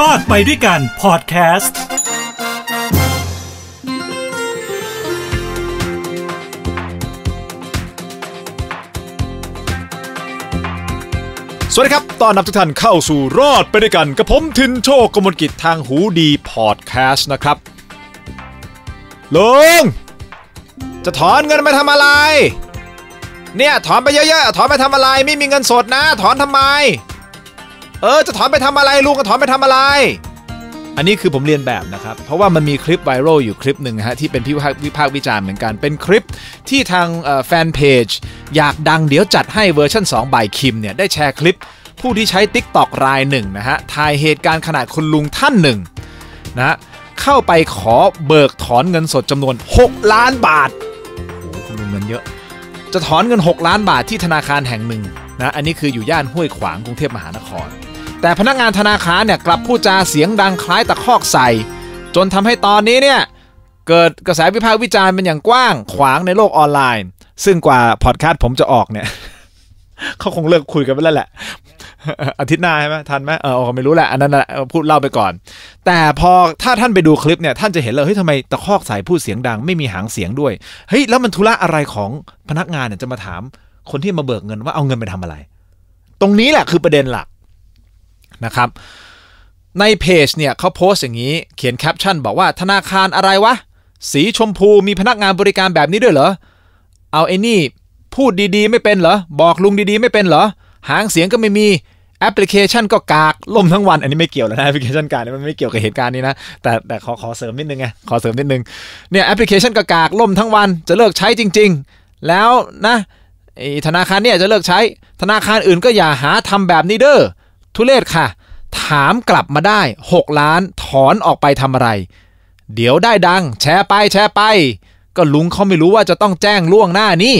รอดไปด้วยกันพอดแคสต์ สวัสดีครับ ตอนนับทุกท่านเข้าสู่รอดไปด้วยกัน กับผมทินโชคกมลกิจทางหูดีพอดแคสต์นะครับลุงจะถอนเงินไปทำอะไร เนี่ยถอนไปเยอะๆ ถอนไปทำอะไรไม่มีเงินสดนะ ถอนทำไมเออ จะถอนไปทำอะไรลุงก็ถอนไปทำอะไร อันนี้คือผมเรียนแบบนะครับ เพราะว่ามันมีคลิปไวรัลอยู่คลิปหนึ่งฮะที่เป็นพิพากวิพากษ์วิจารณ์เหมือนกัน เป็นคลิปที่ทางแฟนเพจ อยากดังเดี๋ยวจัดให้เวอร์ชัน2 บายคิมเนี่ย ได้แชร์คลิปผู้ที่ใช้ t ิ k t o กรายหนึ่งนะฮะถ่ายเหตุการณ์ขนาดคุณลุงท่านหนึ่งนะเข้าไปขอเบิกถอนเงินสดจำนวน 6 ล้านบาทโอ้คุณลุงเงินเยอะจะถอนเงิน6ล้านบาทที่ธนาคารแห่งหนึ่งนะอันนี้คืออยู่ย่านห้วยขวางกรุงเทพมหานครแต่พนักงานธนาคารเนี่ย กลับพูดจาเสียงดังคล้ายตะคอกใส่ จนทำให้ตอนนี้เนี่ย เกิดกระแสวิพากษ์วิจารณ์เป็นอย่างกว้าง ขวางในโลกออนไลน์ ซึ่งกว่าพอดคาสต์ผมจะออกเนี่ย เขาคงเลิกคุยกันไปแล้วแหละ อาทิตย์หน้าใช่ไหมทันไหมเออไม่รู้แหละ อันนั้นแหละพูดเล่าไปก่อน แต่พอ ถ้าท่านไปดูคลิปเนี่ยท่านจะเห็นเลยเฮ้ยทำไมตะคอกใส่พูดเสียงดังไม่มีหางเสียงด้วยเฮ้ยแล้วมันธุระอะไรของพนักงานเนี่ยจะมาถามคนที่มาเบิกเงินว่าเอาเงินไปทำอะไร ตรงนี้แหละคือประเด็นหลักนะครับในเพจเนี่ยเขาโพสต์อย่างนี้เขียนแคปชั่นบอกว่าธนาคารอะไรวะ สีชมพูมีพนักงานบริการแบบนี้ด้วยเหรอเอาไอ้นี่ พูดดีๆไม่เป็นเหรอ บอกลุงดีๆไม่เป็นเหรอ หางเสียงก็ไม่มีแอปพลิเคชันก็กากล่มทั้งวันอันนี้ไม่เกี่ยวแล้วนะแอปพลิเคชันกากมันไม่เกี่ยวกับเหตุการณ์นี้นะแต่แต่ขอขอเสริมนิดนึงไงขอเสริมนิดนึงเนี่ยแอปพลิเคชันก็กากล่มทั้งวันจะเลิกใช้จริงๆ แล้วนะธนาคารเนี่ยจะเลิกใช้ธนาคารอื่นก็อย่าหาทำแบบนี้เด้อทุเลศค่ะถามกลับมาได้ 6 ล้านถอนออกไปทำอะไร เดี๋ยวได้ดังแชร์ไปแชร์ไป ก็ลุงเขาไม่รู้ว่าจะต้องแจ้งล่วงหน้านี่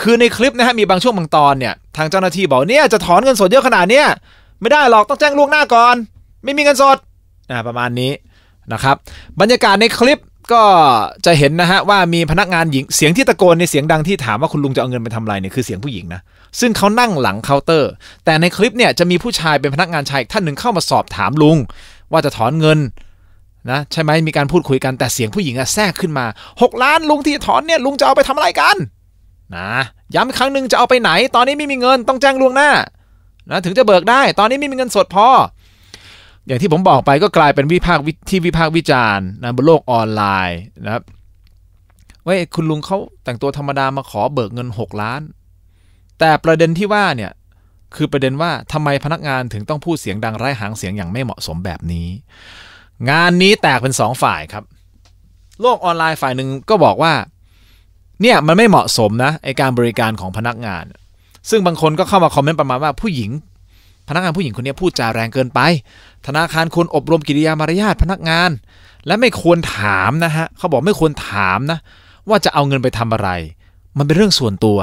คือในคลิปนะฮะมีบางช่วงบางตอนเนี่ยทางเจ้าหน้าที่บอกเนี่ยจะถอนเงินสดเยอะขนาดเนี้ยไม่ได้หรอกต้องแจ้งล่วงหน้าก่อน ไม่มีเงินสดนะประมาณนี้นะครับบรรยากาศในคลิปก็จะเห็นนะฮะว่ามีพนักงานหญิงเสียงที่ตะโกนในเสียงดังที่ถามว่าคุณลุงจะเอาเงินไปทำอะไรเนี่ยคือเสียงผู้หญิงนะ ซึ่งเขานั่งหลังเคาน์เตอร์ แต่ในคลิปเนี่ยจะมีผู้ชายเป็นพนักงานชายท่านหนึ่งเข้ามาสอบถามลุงว่าจะถอนเงินนะใช่ไหมมีการพูดคุยกันแต่เสียงผู้หญิงอะแทรกขึ้นมา 6 ล้านลุงที่ถอนเนี่ยลุงจะเอาไปทำอะไรกันนะย้ำครั้งหนึ่งจะเอาไปไหน ตอนนี้ไม่มีเงินต้องแจ้งลุงหน้านะถึงจะเบิกได้ ตอนนี้ไม่มีเงินสดพออย่างที่ผมบอกไปก็กลายเป็นวิพากษ์ที่วิพากษ์วิจารณ์นะบนโลกออนไลน์นะครับว่าคุณลุงเขาแต่งตัวธรรมดามาขอเบิกเงิน 6 ล้าน แต่ประเด็นที่ว่าเนี่ยคือประเด็นว่าทำไมพนักงานถึงต้องพูดเสียงดังไร้หางเสียงอย่างไม่เหมาะสมแบบนี้ งานนี้แตกเป็น 2 ฝ่ายครับ โลกออนไลน์ฝ่ายหนึ่งก็บอกว่าเนี่ยมันไม่เหมาะสมนะไอการบริการของพนักงาน ซึ่งบางคนก็เข้ามาคอมเมนต์ประมาณว่าผู้หญิงพนักงานผู้หญิงคนนี้พูดจาแรงเกินไป ธนาคารควรอบรมกิริยามารยาทพนักงาน และไม่ควรถามนะฮะ เขาบอกไม่ควรถามนะ ว่าจะเอาเงินไปทำอะไร มันเป็นเรื่องส่วนตัว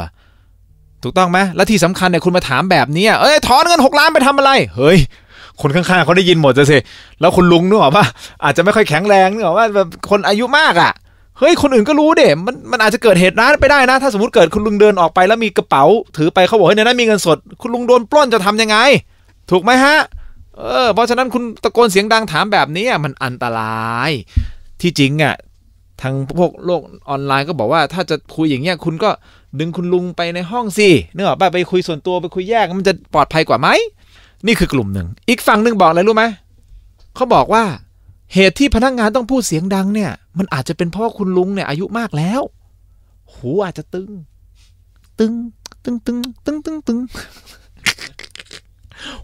ถูกต้องไหมและที่สำคัญเนี่ยคุณมาถามแบบนี้เอ้ยถอนเงิน6ล้านไปทำอะไร เฮ้ย คนข้างๆเขาได้ยินหมดจะสิ แล้วคุณลุงนึกออกปะอาจจะไม่ค่อยแข็งแรงนึกออกว่าแบบคนอายุมากอะ่ะเฮ้ย คนอื่นก็รู้เด็มันมันอาจจะเกิดเหตุร้ายไปได้นะ ถ้าสมมติเกิดคุณลุงเดินออกไปแล้วมีกระเป๋า ถือไปเขาบอกเฮ้ยในนั้นมีเงินสด คุณลุงโดนปล้นจะทํำยังไง ถูกไหมฮะ เออ เพราะฉะนั้นคุณตะโกนเสียงดังถามแบบนี้มันอันตรายที่จริงอ่ะทางพวกโลกออนไลน์ก็บอกว่า ถ้าจะคุยอย่างเงี้ยคุณก็ดึงคุณลุงไปในห้องสิเนื้อไปไปคุยส่วนตัวไปคุยแยก มันจะปลอดภัยกว่าไหมนี่คือกลุ่มหนึ่งอีกฝั่งหนึ่งบอกอะไรรู้ไหมเขาบอกว่าเหตุที่พนักงานต้องพูดเสียงดังเนี่ย มันอาจจะเป็นเพราะคุณลุงเนี่ยอายุมากแล้ว หูอาจจะตึง ตึงตึงตึงตึงตึงตึง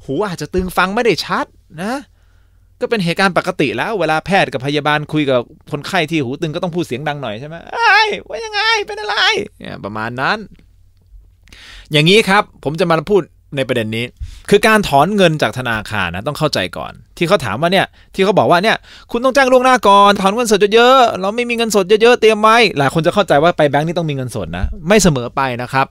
หูอาจจะตึงฟังไม่ได้ชัดนะ ก็เป็นเหตุการณ์ปกติแล้ว เวลาแพทย์กับพยาบาลคุยกับคนไข้ที่หูตึงก็ต้องพูดเสียงดังหน่อยใช่ไหมไอ้ว่ายังไง เป็นอะไรเนี่ยประมาณนั้น อย่างนี้ครับ ผมจะมาพูดในประเด็นนี้ คือการถอนเงินจากธนาคารนะต้องเข้าใจก่อน ที่เขาถามว่าเนี่ยที่เขาบอกว่าเนี่ย คุณต้องจ้างล่วงหน้าก่อน ถอนเงินสดเยอะๆเราไม่มีเงินสดเยอะๆเตรียมไว้หลายคนจะเข้าใจว่าไปแบงก์นี่ต้องมีเงินสดนะ ไม่เสมอไปนะครับ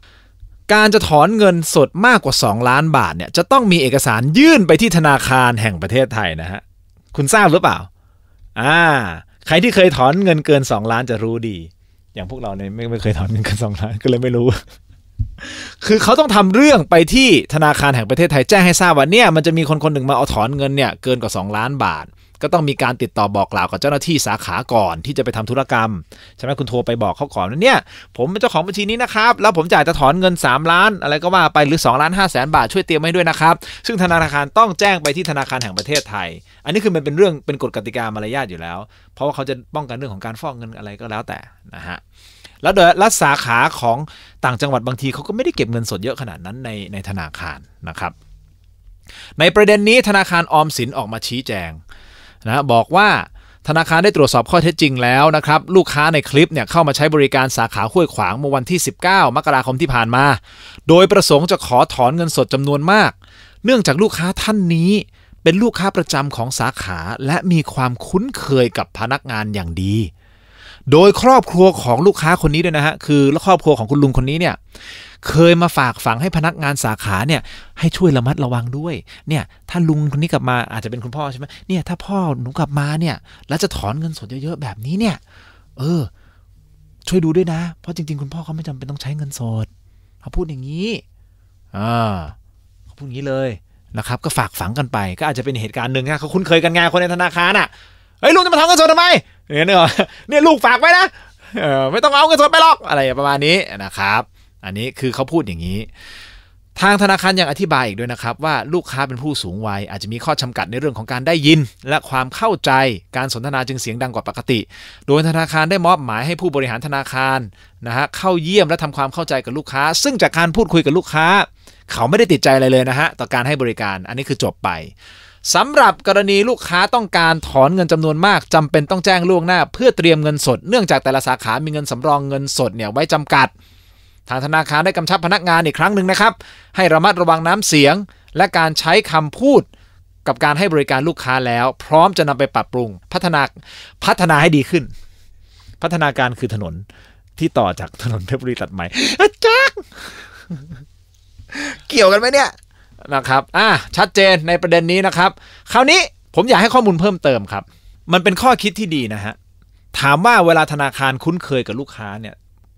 การจะถอนเงินสดมากกว่า 2 ล้านบาทเนี่ยจะต้องมีเอกสารยื่นไปที่ธนาคารแห่งประเทศไทยนะฮะคุณทราบหรือเปล่า อ่า ใครที่เคยถอนเงินเกิน 2 ล้านจะรู้ดี อย่างพวกเราเนี่ยไม่เคยถอนเงินเกิน2 ล้านก็เลยไม่รู้คือเขาต้องทำเรื่องไปที่ธนาคารแห่งประเทศไทยแจ้งให้ทราบว่าเนี่ยมันจะมีคนคนหนึ่งมาเอาถอนเงินเนี่ยเกินกว่า 2 ล้านบาท ก็ต้องมีการติดต่อบอกกล่าวกับเจ้าหน้าที่สาขาก่อนที่จะไปทำธุรกรรม ใช่ไหมคุณโทรไปบอกเขาก่อนว่าเนี่ย ผมเป็นเจ้าของบัญชีนี้นะครับ แล้วผมจ่ายจะถอนเงิน 3 ล้านอะไรก็ว่าไปหรือ2ล้าน5แสนบาทช่วยเตรียมให้ด้วยนะครับ ซึ่งธนาคารต้องแจ้งไปที่ธนาคารแห่งประเทศไทย อันนี้คือมันเป็นเรื่องเป็นกฎกติกามารยาทอยู่แล้ว เพราะว่าเขาจะป้องกันเรื่องของการฟอกเงินอะไรก็แล้วแต่นะฮะแล้วโดยรัฐสาขา ของต่างจังหวัดบางทีเขาก็ไม่ได้เก็บเงินสดเยอะขนาดนั้นในในธนาคารนะครับ ในประเด็นนี้ธนาคารออมสินออกมาชี้แจงนะบอกว่าธนาคารได้ตรวจสอบข้อเท็จจริงแล้วนะครับลูกค้าในคลิปเนี่ยเข้ามาใช้บริการสาขาห้วยขวางเมื่อวันที่ 19 มกราคมที่ผ่านมา โดยประสงค์จะขอถอนเงินสดจำนวนมาก เนื่องจากลูกค้าท่านนี้เป็นลูกค้าประจำของสาขา และมีความคุ้นเคยกับพนักงานอย่างดีโดยครอบครัวของลูกค้าคนนี้ด้วยนะฮะคือแลครอบครัวของคุณลุงคนนี้เนี่ย เคยมาฝากฝังให้พนักงานสาขาเนี่ย ให้ช่วยระมัดระวังด้วยเนี่ย ถ้าลุงคนนี้กลับมาอาจจะเป็นคุณพ่อใช่ไหมเนี่ย ถ้าพ่อหนูกลับมาเนี่ย แล้วจะถอนเงินสดเยอะๆแบบนี้เนี่ย เออ ช่วยดูด้วยนะเพราะจริงๆ คุณพ่อเขาไม่จำเป็นต้องใช้เงินสดเขาพูดอย่างนี้อ่าเขาพูดอย่างนี้เลยนะครับ ก็ฝากฝังกันไปก็อาจจะเป็นเหตุการณ์หนึ่งนะเขาคุ้นเคยกันไงคนในธนาคารอ่ะเฮ้ยลุงจะมาถอนเงินสดทำไมเนี่ยเนี่ยเนี่ยลูกฝากไว้นะไม่ต้องเอาเงินสดไปหรอกอะไรประมาณนี้นะครับอันนี้คือเขาพูดอย่างนี้ ทางธนาคารยังอธิบายอีกด้วยนะครับว่าลูกค้าเป็นผู้สูงวัยอาจจะมีข้อจากัดในเรื่องของการได้ยิน และความเข้าใจการสนทนาจึงเสียงดังกว่าปกติ โดยธนาคารได้มอบหมายให้ผู้บริหารธนาคารนะฮะเข้าเยี่ยมและทำความเข้าใจกับลูกค้า ซึ่งจากการพูดคุยกับลูกค้า เขาไม่ได้ติดใจอะไรเลยนะฮะต่อการให้บริการอันนี้คือจบไปสำหรับกรณีลูกค้าต้องการถอนเงินจำนวนมากจำเป็นต้องแจ้งล่วงหน้าเพื่อเตรียมเงินสดเนื่องจากแต่ละสาขา มีเงินสำรองเงินสดเนี่ยไว้จำกัดทางธนาคารได้กำชับพนักงาน อีกครั้งหนึ่งนะครับ ให้ระมัดระวังน้ำเสียงและการใช้คำพูด กับการให้บริการลูกค้าแล้ว พร้อมจะนำไปปรับปรุง พัฒนาพัฒนาให้ดีขึ้น พัฒนาการคือถนนที่ต่อจากถนนเพชรบุรีตัดใหม่จ้กเกี่ยวกันไหมเนี่ยนะครับ อ่ะชัดเจนในประเด็นนี้นะครับ คราวนี้ผมอยากให้ข้อมูลเพิ่มเติมครับ มันเป็นข้อคิดที่ดีนะฮะ ถามว่าเวลาธนาคารคุ้นเคยกับลูกค้าเนี่ย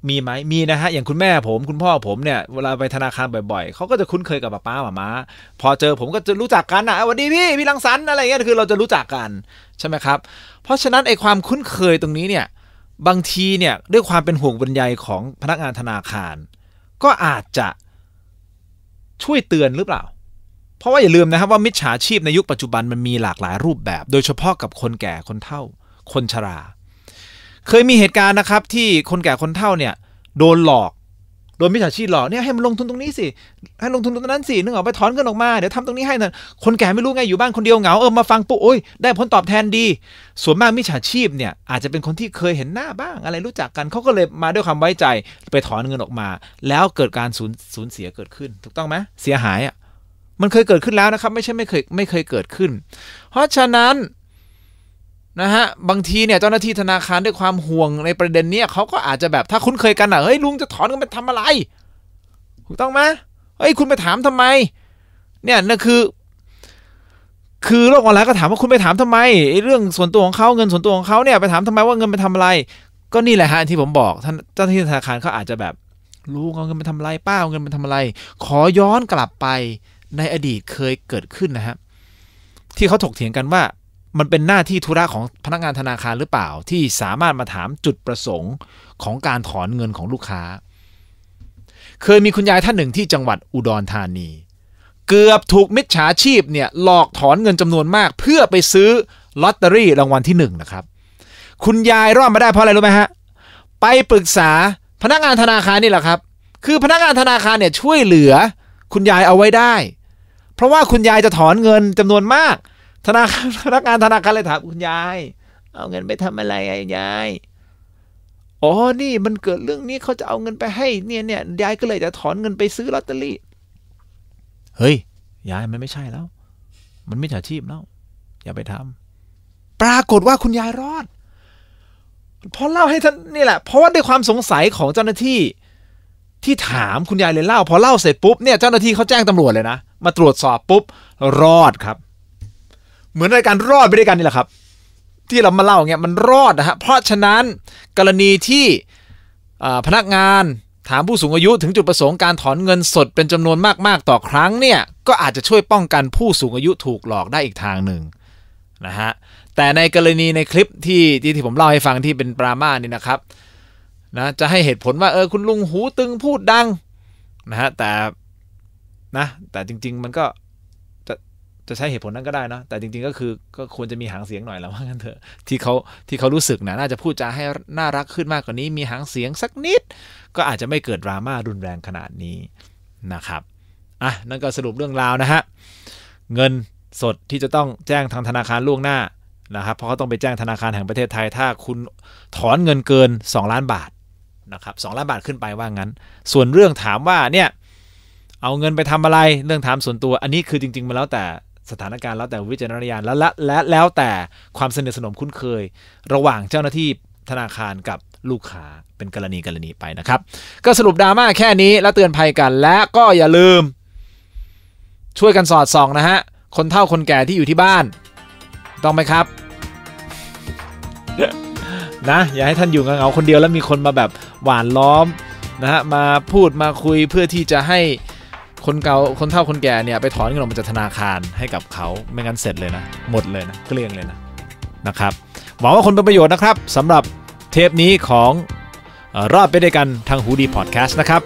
มีไหมมีนะฮะ อย่างคุณแม่ผม คุณพ่อผมเนี่ย เวลาไปธนาคารบ่อย ๆ เขาก็จะคุ้นเคยกับป้าป้าหมามา พอเจอผมก็จะรู้จักกันอ่ะวันดีพี่ พี่ลังสันอะไรเงี้ย คือเราจะรู้จักกัน ใช่ไหมครับ เพราะฉะนั้นไอ้ความคุ้นเคยตรงนี้เนี่ย บางทีเนี่ยด้วยความเป็นห่วงบรรยายของพนักงานธนาคาร ก็อาจจะช่วยเตือนหรือเปล่าราะว่าอย่าลืมนะครับว่ามิจฉาชีพในยุคปัจจุบันมันมีหลากหลายรูปแบบ โดยเฉพาะกับคนแก่คนเฒ่า คนชรา เคยมีเหตุการณ์นะครับที่คนแก่คนเฒ่าเนี่ยโดนหลอกโดนมิจฉาชีพหลอกเนี่ยให้มันลงทุนตรงนี้สิให้ลงทุนตรงนั้นสินึกออกไปถอนเงินออกมาเดี๋ยวทำตรงนี้ให้นะคนแก่ไม่รู้ไงอยู่บ้านคนเดียวเหงาเออมาฟังปุ๊บโอ้ยได้ผลตอบแทนดี ส่วนมากมิจฉาชีพเนี่ยอาจจะเป็นคนที่เคยเห็นหน้าบ้างอะไรรู้จักกันเขาก็เลยมาด้วยความไว้ใจไปถอนเงินออกมา แล้วเกิดการสูญเสียเกิดขึ้นถูกต้องไหมเสียหายอ่ะมันเคยเกิดขึ้นแล้วนะครับไม่ใช่ไม่เคยไม่เคยเกิดขึ้น เพราะฉะนั้นนะฮะบางทีเนี่ยเจ้าหน้าที่ธนาคารด้วยความห่วงในประเด็นเนี้ยเขาก็อาจจะแบบถ้าคุ้นเคยกันอ่ะเฮ้ยลุงจะถอนกันไปทำอะไรถูกต้องไหมเฮ้ยคุณไปถามทำไม เนี่ยนั่นคือคือโลกออนไลน์ก็ถามว่าคุณไปถามทำไมเรื่องส่วนตัวของเขาเงินส่วนตัวของเขาเนี่ยไปถามทำไมว่าเงินไปทำอะไร ก็นี่แหละฮะที่ผมบอกท่านเจ้าหน้าที่ธนาคารเขาอาจจะแบบ รู้เอาเงินไปทำอะไรป้าเอาเงินไปทำอะไร ขอย้อนกลับไปในอดีตเคยเกิดขึ้นนะฮะที่เขาถกเถียงกันว่า มันเป็นหน้าที่ธุระของพนักงานธนาคารหรือเปล่าที่สามารถมาถามจุดประสงค์ของการถอนเงินของลูกค้า เคยมีคุณยายท่านหนึ่งที่จังหวัดอุดรธานี เกือบถูกมิจฉาชีพเนี่ยหลอกถอนเงินจำนวนมาก เพื่อไปซื้อ ลอตเตอรี่รางวัลที่หนึ่งนะครับคุณยายรอดมาได้เพราะอะไรรู้ไหมฮะไปปรึกษาพนักงานธนาคารนี่แหละครับคือพนักงานธนาคารเนี่ยช่วยเหลือคุณยายเอาไว้ได้ เพราะว่าคุณยายจะถอนเงินจำนวนมาก ธนาคารพนักงานธนาคารเลยถามคุณยาย เอาเงินไปทำอะไรไอ้ยาย อ๋อนี่มันเกิดเรื่องนี้เขาจะเอาเงินไปให้เนี่ยเนี่ยยายก็เลยจะถอนเงินไปซื้อลอตเตอรี่ เฮ้ยยายมันไม่ใช่แล้ว มันไม่ฉาชีพแล้วอย่าไปทำ ปรากฏว่าคุณยายรอดพอเล่าให้ท่านนี่แหละ เพราะว่าด้วยความสงสัยของเจ้าหน้าที่ที่ถามคุณยายเลยเล่า พอเล่าเสร็จปุ๊บเนี่ยเจ้าหน้าที่เขาแจ้งตำรวจเลยนะ มาตรวจสอบปุ๊บรอดครับ เหมือนรายการรอดไปด้วยกันนี่แหละครับ ที่เรามาเล่าเงี้ยมันรอดนะฮะเพราะฉะนั้นกรณีที่พนักงานถามผู้สูงอายุถึงจุดประสงค์ การถอนเงินสดเป็นจำนวนมากๆต่อครั้งเนี่ยก็อาจจะช่วยป้องกันผู้สูงอายุถูกหลอกได้อีกทางหนึ่งนะฮะแต่ในกรณีในคลิปที่ที่ผมเล่าให้ฟังที่เป็นปรามานี่นะครับนะจะให้เหตุผลว่าเออคุณลุงหูตึงพูดดังนะฮะแต่นะแต่จริงๆมันก็จะใช้เหตุผลนั้นก็ได้นะแต่จริงๆก็คือก็ควรจะมีหางเสียงหน่อยแล้วว่างันเถอะที่เขาที่เขารู้สึกนะน่าจะพูดจาให้น่ารักขึ้นมากกว่านี้ มีหางเสียงสักนิด ก็อาจจะไม่เกิดดราม่ารุนแรงขนาดนี้นะครับอ่ะนั่นก็สรุปเรื่องราวนะฮะเงินสดที่จะต้องแจ้งทางธนาคารล่วงหน้านะครับเพราะเขาต้องไปแจ้งธนาคารแห่งประเทศไทย ถ้าคุณถอนเงินเกิน 2 ล้านบาทนะครับสล้านบาทขึ้นไปว่างั้นส่วนเรื่องถามว่าเนี่ยเอาเงินไปทำอะไร เรื่องถามส่วนตัวอันนี้คือจริงๆมาแล้วแต่สถานการณ์แล้วแต่วิจารณญาณแล้วและแล้วแต่ความสนิทสนมคุ้นเคย ระหว่างเจ้าหน้าที่ธนาคารกับลูกค้าเป็นกรณีกรณีไปนะครับ ก็สรุปดราม่าแค่นี้แล้วเตือนภัยกัน และก็อย่าลืม ช่วยกันสอดส่องนะฮะคนเฒ่าคนแก่ที่อยู่ที่บ้าน ต้องไหมครับนะอย่าให้ท่านอยู่เงาเงาคนเดียวแล้วมีคนมาแบบหวานล้อมนะฮะมาพูดมาคุยเพื่อที่จะให้คนเก่าคนเฒ่าคนแก่เนี่ยไปถอนเงินออกมาจากธนาคารให้กับเขาไม่งั้นเสร็จเลยนะ หมดเลยนะเกลี้ยงเลยนะนะครับหวังว่าคนเป็นประโยชน์นะครับสำหรับเทปนี้ของรอดไปด้วยกันทางฮูดีพอดแคสต์นะครับ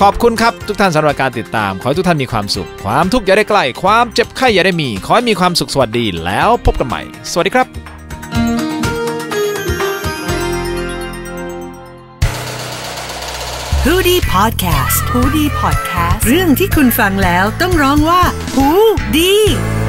ขอบคุณครับ ทุกท่านสำหรับการติดตาม ขอให้ทุกท่านมีความสุข ความทุกข์อย่าได้ใกล้ความเจ็บไข้อย่าได้มีขอให้มีความสุขสวัสดีแล้วพบกันใหม่สวัสดีครับ h o ดี้พอดแคสต์ฮูดี้พอดแคสต์เรื่องที่คุณฟังแล้วต้องร้องว่าฮูดี้